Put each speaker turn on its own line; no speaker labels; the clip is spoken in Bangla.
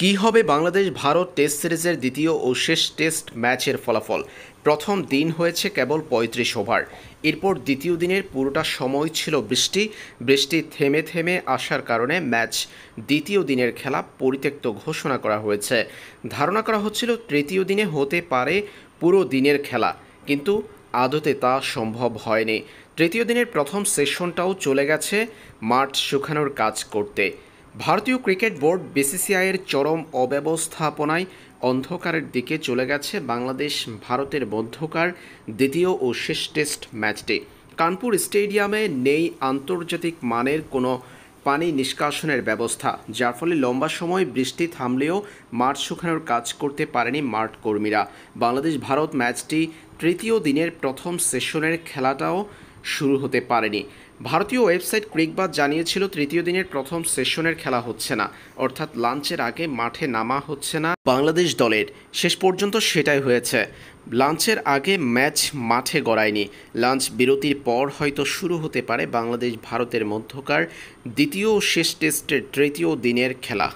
কি হবে বাংলাদেশ ভারত টেস্ট সিরিজের দ্বিতীয় ও শেষ টেস্ট ম্যাচের ফলাফল প্রথম দিন হয়েছে কেবল পঁয়ত্রিশ ওভার এরপর দ্বিতীয় দিনের পুরোটা সময় ছিল বৃষ্টি বৃষ্টি থেমে থেমে আসার কারণে ম্যাচ দ্বিতীয় দিনের খেলা পরিত্যক্ত ঘোষণা করা হয়েছে ধারণা করা হচ্ছিল তৃতীয় দিনে হতে পারে পুরো দিনের খেলা কিন্তু আদতে তা সম্ভব হয়নি তৃতীয় দিনের প্রথম সেশনটাও চলে গেছে মাঠ শুকানোর কাজ করতে ভারতীয় ক্রিকেট বোর্ড বিসিসিআইয়ের চরম অব্যবস্থাপনায় অন্ধকারের দিকে চলে গেছে বাংলাদেশ ভারতের মধ্যকার দ্বিতীয় ও শেষ টেস্ট ম্যাচটি কানপুর স্টেডিয়ামে নেই আন্তর্জাতিক মানের কোনো পানি নিষ্কাশনের ব্যবস্থা যার ফলে লম্বা সময় বৃষ্টি থামলেও মাঠ শুকানোর কাজ করতে পারেনি মাঠ কর্মীরা বাংলাদেশ ভারত ম্যাচটি তৃতীয় দিনের প্রথম সেশনের খেলাটাও শুরু হতে পারেনি ভারতীয় ওয়েবসাইট ক্রিকবাদ জানিয়েছিল তৃতীয় দিনের প্রথম সেশনের খেলা হচ্ছে না অর্থাৎ লাঞ্চের আগে মাঠে নামা হচ্ছে না বাংলাদেশ দলের শেষ পর্যন্ত সেটাই হয়েছে লাঞ্চের আগে ম্যাচ মাঠে গড়ায়নি লাঞ্চ বিরতির পর হয়তো শুরু হতে পারে বাংলাদেশ ভারতের মধ্যকার দ্বিতীয় শেষ টেস্টের তৃতীয় দিনের খেলা